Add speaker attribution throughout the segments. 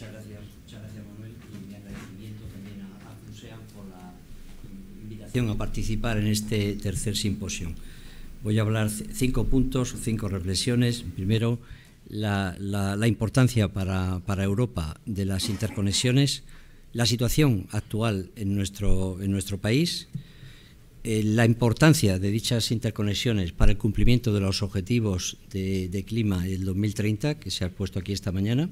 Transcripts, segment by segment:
Speaker 1: Muchas gracias, Manuel y mi agradecimiento también a, a por la invitación a participar en este tercer simposio. Voy a hablar cinco puntos, cinco reflexiones. Primero, la, importancia para, Europa de las interconexiones, la situación actual en nuestro, en nuestro país, eh, la importancia de dichas interconexiones para el cumplimiento de los objetivos de, de clima del 2030 que se ha puesto aquí esta mañana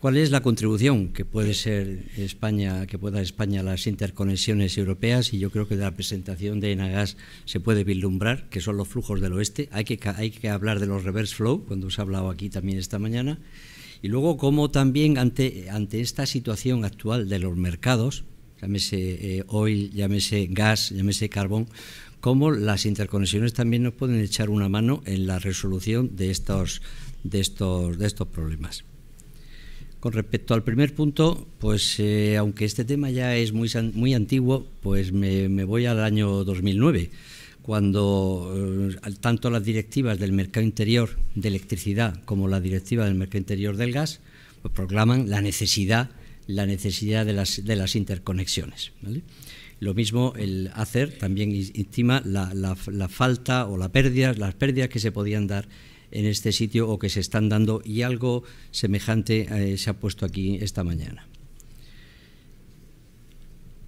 Speaker 1: ¿Cuál es la contribución que puede ser España, que pueda España a las interconexiones europeas? Y yo creo que de la presentación de Enagas se puede vislumbrar, que son los flujos del oeste. Hay que, hay que hablar de los reverse flow, cuando se ha hablado aquí también esta mañana. Y luego, cómo también ante, ante esta situación actual de los mercados, llámese eh, oil, llámese gas, llámese carbón, cómo las interconexiones también nos pueden echar una mano en la resolución de estos, de estos, de estos problemas. Con respecto al primer punto, pues eh, aunque este tema ya es muy, muy antiguo, pues me, voy al año 2009, cuando eh, tanto las directivas del mercado interior de electricidad como la directiva del mercado interior del gas pues proclaman la necesidad, la necesidad de, las, de las interconexiones. Lo mismo el hacer también estima la, falta o la pérdida, las pérdidas que se podían dar en este sitio o que se están dando y algo semejante eh, se ha puesto aquí esta mañana.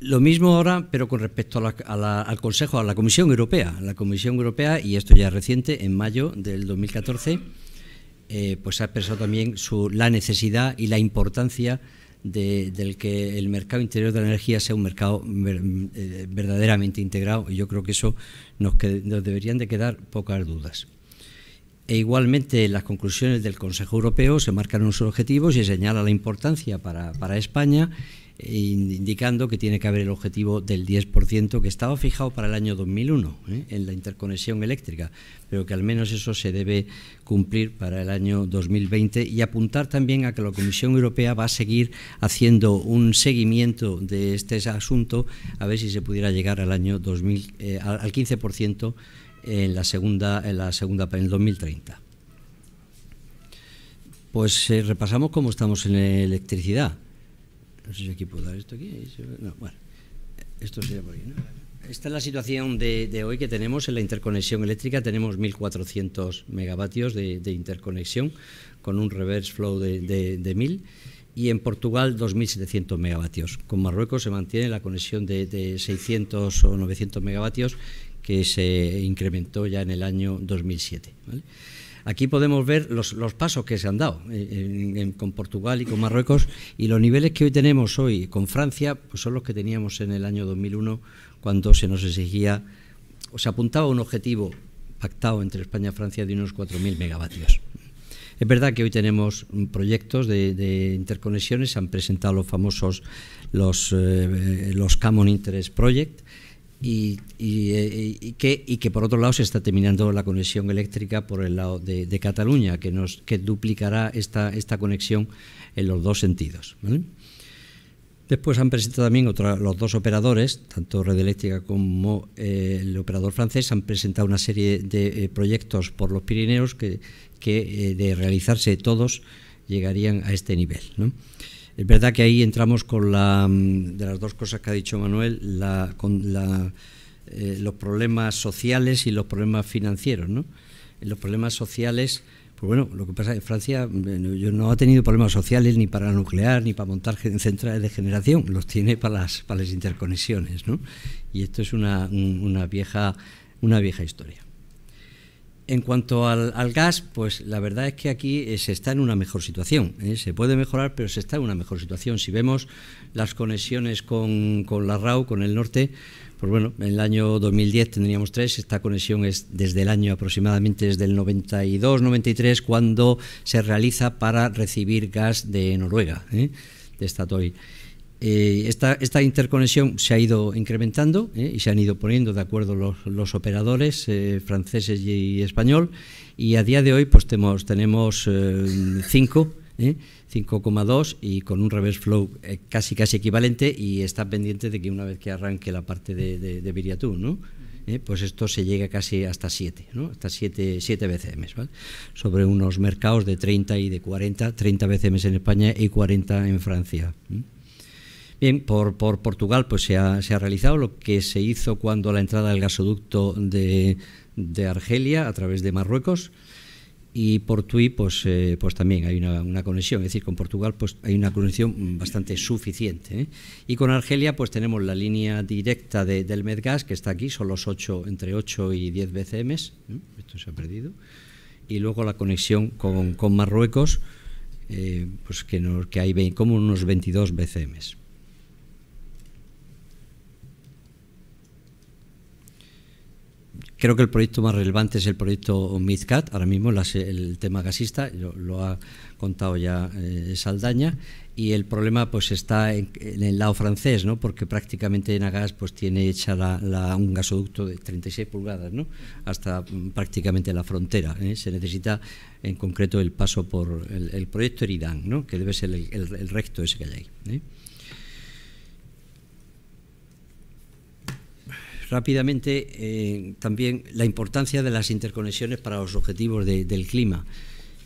Speaker 1: Lo mismo ahora, pero con respecto al Consejo, a la Comisión Europea. La Comisión Europea, y esto ya es reciente, en mayo del 2014, eh, pues ha expresado también la necesidad y la importancia de, del que el mercado interior de la energía sea un mercado eh, verdaderamente integrado. Y yo creo que eso nos, nos deberían de quedar pocas dudas. E igualmente las conclusiones del Consejo Europeo se marcan unos objetivos y señala la importancia para, España eh, indicando que tiene que haber el objetivo del 10% que estaba fijado para el año 2001 eh, en la interconexión eléctrica, pero que al menos eso se debe cumplir para el año 2020 y apuntar también a que la Comisión Europea va a seguir haciendo un seguimiento de este asunto a ver si se pudiera llegar al año 2000 eh, al 15% en la segunda, en la segunda, en 2030. Pues eh, repasamos cómo estamos en electricidad. No sé si aquí puedo dar esto aquí. Eh, bueno, esto sería por ahí, Esta es la situación de, hoy que tenemos en la interconexión eléctrica. Tenemos 1.400 megavatios de, interconexión con un reverse flow de, 1.000 y en Portugal 2.700 megavatios. Con Marruecos se mantiene la conexión de, de 600 o 900 megavatios que se incrementó ya en el año 2007. Aquí podemos ver los, pasos que se han dado eh, con Portugal y con Marruecos y los niveles que hoy tenemos hoy con Francia pues son los que teníamos en el año 2001 cuando se nos exigía o se apuntaba un objetivo pactado entre España y Francia de unos 4.000 megavatios. Es verdad que hoy tenemos proyectos de, interconexiones, se han presentado los famosos los, eh, los Common Interest Project, eh, y, que, por otro lado se está terminando la conexión eléctrica por el lado de, Cataluña, que, nos, que duplicará esta, esta conexión en los dos sentidos. Después han presentado también los dos operadores, tanto Red Eléctrica como eh, el operador francés, han presentado una serie de eh, proyectos por los Pirineos que, de realizarse todos llegarían a este nivel. Es verdad que ahí entramos con la, mm, de las dos cosas que ha dicho Manuel, la, con eh, los problemas sociales y los problemas financieros. ¿no? Los problemas sociales, pues bueno, lo que pasa es que Francia mm, no ha tenido problemas sociales ni para nuclear, ni para montar centrales de generación, los tiene para las, para las interconexiones. ¿no? Y esto es una, vieja, una vieja historia. En cuanto al, gas, pues la verdad es que aquí eh, se está en una mejor situación. ¿eh? Se puede mejorar, pero se está en una mejor situación. Si vemos las conexiones con, la RAU, con el norte, pues bueno, en el año 2010 tendríamos tres, esta conexión es desde el año aproximadamente, desde el 92-93, cuando se realiza para recibir gas de Noruega, ¿eh? de Statoil. Eh, esta, interconexión se ha ido incrementando eh, y se han ido poniendo de acuerdo los, operadores eh, franceses y, español y a día de hoy pues tenemos 5 5,2 y con un reverse flow casi casi equivalente y está pendiente de que una vez que arranque la parte de, de, Viriatú, ¿no? pues esto se llega casi hasta 7, hasta 7 siete, BCM, sobre unos mercados de 30 y de 40, 30 BCM en España y 40 en Francia. Bien, por, por Portugal pues se ha, realizado lo que se hizo cuando la entrada del gasoducto de, Argelia a través de Marruecos y por Tui pues, eh, pues también hay una, conexión, es decir, con Portugal pues hay una conexión bastante suficiente. ¿eh? Y con Argelia pues tenemos la línea directa del Medgas que está aquí, son los 8, entre 8 y 10 BCM, ¿eh? esto se ha perdido, y luego la conexión con, Marruecos pues que, que hay como unos 22 BCM. Creo que el proyecto más relevante es el proyecto MidCat, ahora mismo el tema gasista, lo, ha contado ya eh, Saldaña, y el problema pues está en, el lado francés, ¿no? porque prácticamente Nagas pues, tiene hecha la, un gasoducto de 36 pulgadas ¿no? hasta mm, prácticamente la frontera. ¿eh? Se necesita en concreto el paso por el, proyecto Eridán, ¿no? que debe ser el, el, recto ese que hay ahí. ¿eh? rápidamente eh, también la importancia de las interconexiones para los objetivos del clima.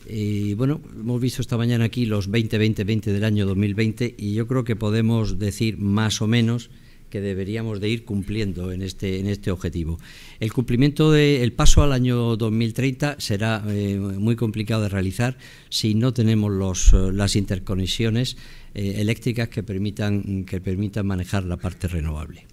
Speaker 1: Eh, bueno, hemos visto esta mañana aquí los 20-20-20 del año 2020 y yo creo que podemos decir más o menos que deberíamos de ir cumpliendo en este, en este objetivo. El cumplimiento del paso al año 2030 será eh, muy complicado de realizar si no tenemos los, las interconexiones eléctricas que permitan, que permitan manejar la parte renovable.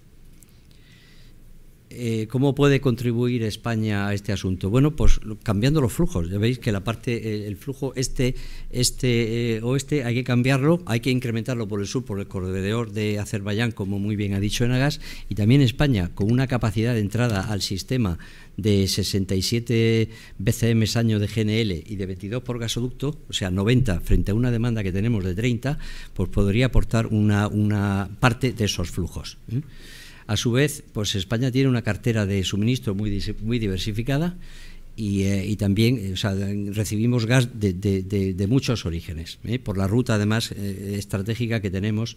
Speaker 1: Eh, ¿cómo puede contribuir España a este asunto? Bueno, pues cambiando los flujos. Ya veis que la parte, eh, el flujo este, este, eh, oeste, hay que cambiarlo, hay que incrementarlo por el sur, por el corredor de Azerbaiyán, como muy bien ha dicho Enagas, y también España, con una capacidad de entrada al sistema de 67 BCM año de GNL y de 22 por gasoducto, o sea, 90 frente a una demanda que tenemos de 30, pues podría aportar una, una parte de esos flujos. A su vez, pues España tiene una cartera de suministro muy, diversificada y, eh, también eh, recibimos gas de, muchos orígenes, ¿eh? por la ruta además estratégica que tenemos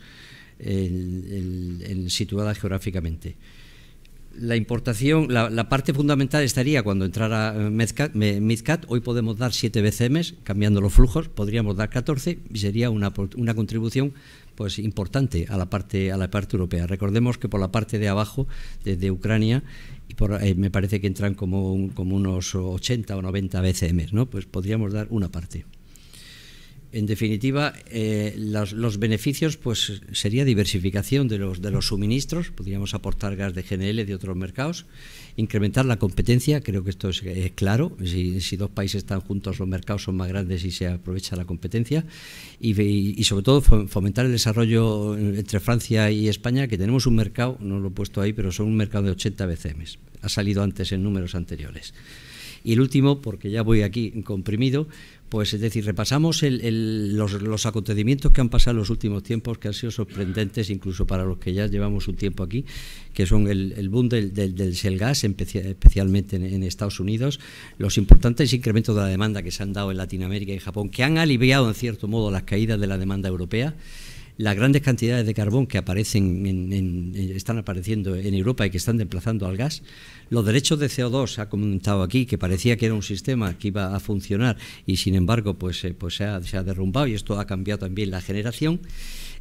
Speaker 1: situada geográficamente la importación, la, parte fundamental estaría cuando entrara eh, Midcat, hoy podemos dar 7 BCMs, cambiando los flujos, podríamos dar 14 y sería una, una contribución pues importante a la parte a la parte europea. Recordemos que por la parte de abajo, desde Ucrania, y eh, me parece que entran como, como unos 80 o 90 BCMs, ¿no? Pues podríamos dar una parte en definitiva, eh, los, beneficios pues sería diversificación de los, de los suministros, podríamos aportar gas de GNL de otros mercados, incrementar la competencia, creo que esto es, claro, si, dos países están juntos los mercados son más grandes y se aprovecha la competencia, y, sobre todo fomentar el desarrollo entre Francia y España, que tenemos un mercado, no lo he puesto ahí, pero son un mercado de 80 BCMs, ha salido antes en números anteriores. Y el último, porque ya voy aquí comprimido, pues es decir, repasamos los, acontecimientos que han pasado en los últimos tiempos, que han sido sorprendentes incluso para los que ya llevamos un tiempo aquí, que son el, boom del, gas, especialmente en, en, Estados Unidos, los importantes incrementos de la demanda que se han dado en Latinoamérica y Japón, que han aliviado en cierto modo las caídas de la demanda europea las grandes cantidades de carbón que aparecen en, están apareciendo en Europa y que están desplazando al gas, los derechos de CO2, se ha comentado aquí, que parecía que era un sistema que iba a funcionar y sin embargo pues, eh, pues se, ha, derrumbado y esto ha cambiado también la generación,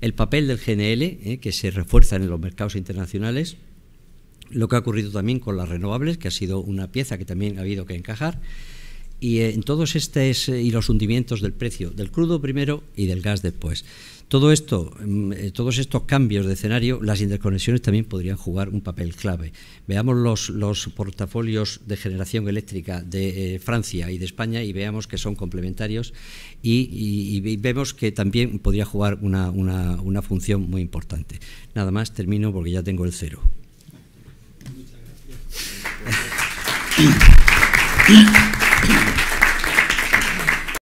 Speaker 1: el papel del GNL, eh, que se refuerza en los mercados internacionales, lo que ha ocurrido también con las renovables, que ha sido una pieza que también ha habido que encajar, y eh, en todos estos eh, y los hundimientos del precio del crudo primero y del gas después. Todo esto, mm, eh, todos estos cambios de escenario, las interconexiones también podrían jugar un papel clave. Veamos los, los portafolios de generación eléctrica de Francia y de España y veamos que son complementarios y, vemos que también podría jugar una, una función muy importante. Nada más, termino porque ya tengo el cero. Muchas gracias.